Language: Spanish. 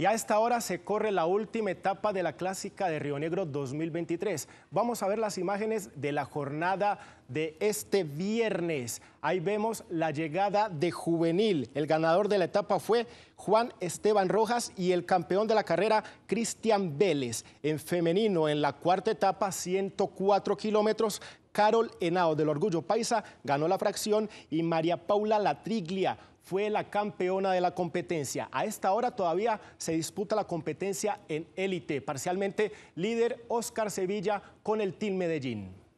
Y a esta hora se corre la última etapa de la clásica de Río Negro 2023. Vamos a ver las imágenes de la jornada de este viernes. Ahí vemos la llegada de Juvenil. El ganador de la etapa fue Juan Esteban Rojas y el campeón de la carrera Cristian Vélez. En femenino, en la cuarta etapa, 104 kilómetros, Carol Henao del Orgullo Paisa ganó la fracción y María Paula Latriglia fue la campeona de la competencia. A esta hora todavía se disputa la competencia en élite, parcialmente líder Oscar Sevilla con el Team Medellín.